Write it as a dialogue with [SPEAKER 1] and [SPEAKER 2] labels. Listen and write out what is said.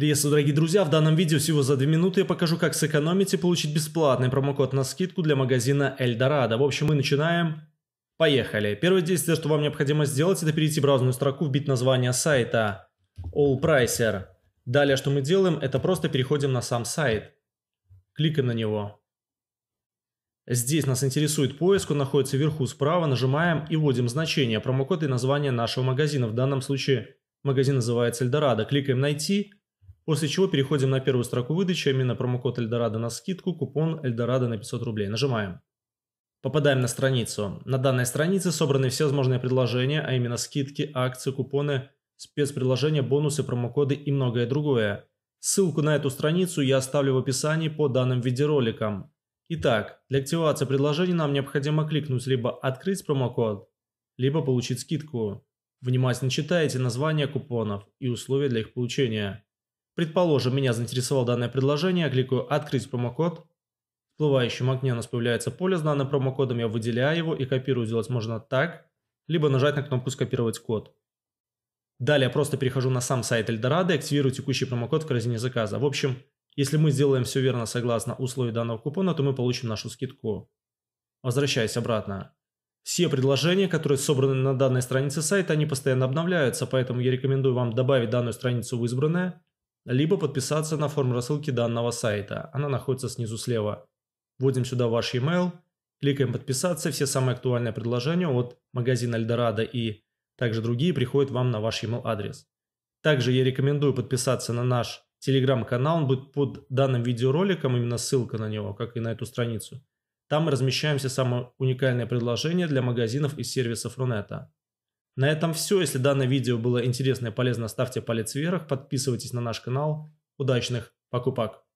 [SPEAKER 1] Приветствую, дорогие друзья! В данном видео всего за 2 минуты я покажу, как сэкономить и получить бесплатный промокод на скидку для магазина Эльдорадо. В общем, мы начинаем. Поехали! Первое действие, что вам необходимо сделать, это перейти в браузерную строку, вбить название сайта AllPricer. Далее, что мы делаем, это просто переходим на сам сайт. Кликаем на него. Здесь нас интересует поиск, он находится вверху справа, нажимаем и вводим значение, промокод и название нашего магазина. В данном случае магазин называется Эльдорадо. Кликаем «Найти», После чего переходим на первую строку выдачи, а именно промокод Эльдорадо на скидку, купон Эльдорадо на 500 рублей. Нажимаем. Попадаем на страницу. На данной странице собраны все возможные предложения, а именно скидки, акции, купоны, спецпредложения, бонусы, промокоды и многое другое. Ссылку на эту страницу я оставлю в описании по данным видеороликам. Итак, для активации предложений нам необходимо кликнуть либо «Открыть промокод», либо «Получить скидку». Внимательно читайте названия купонов и условия для их получения. Предположим, меня заинтересовало данное предложение, я кликаю «Открыть промокод». В всплывающем окне у нас появляется поле с данным промокодом, я выделяю его и копирую. Сделать можно так, либо нажать на кнопку «Скопировать код». Далее просто перехожу на сам сайт Эльдорадо и активирую текущий промокод в корзине заказа. В общем, если мы сделаем все верно согласно условию данного купона, то мы получим нашу скидку. Возвращаясь обратно. Все предложения, которые собраны на данной странице сайта, они постоянно обновляются, поэтому я рекомендую вам добавить данную страницу в избранное либо подписаться на форму рассылки данного сайта. Она находится снизу слева. Вводим сюда ваш email, кликаем подписаться, все самые актуальные предложения от магазина Эльдорадо и также другие приходят вам на ваш email адрес. Также я рекомендую подписаться на наш телеграм-канал, он будет под данным видеороликом, именно ссылка на него, как и на эту страницу. Там мы размещаем все самые уникальные предложения для магазинов и сервисов Рунета. На этом все. Если данное видео было интересно и полезно, ставьте палец вверх, подписывайтесь на наш канал. Удачных покупок!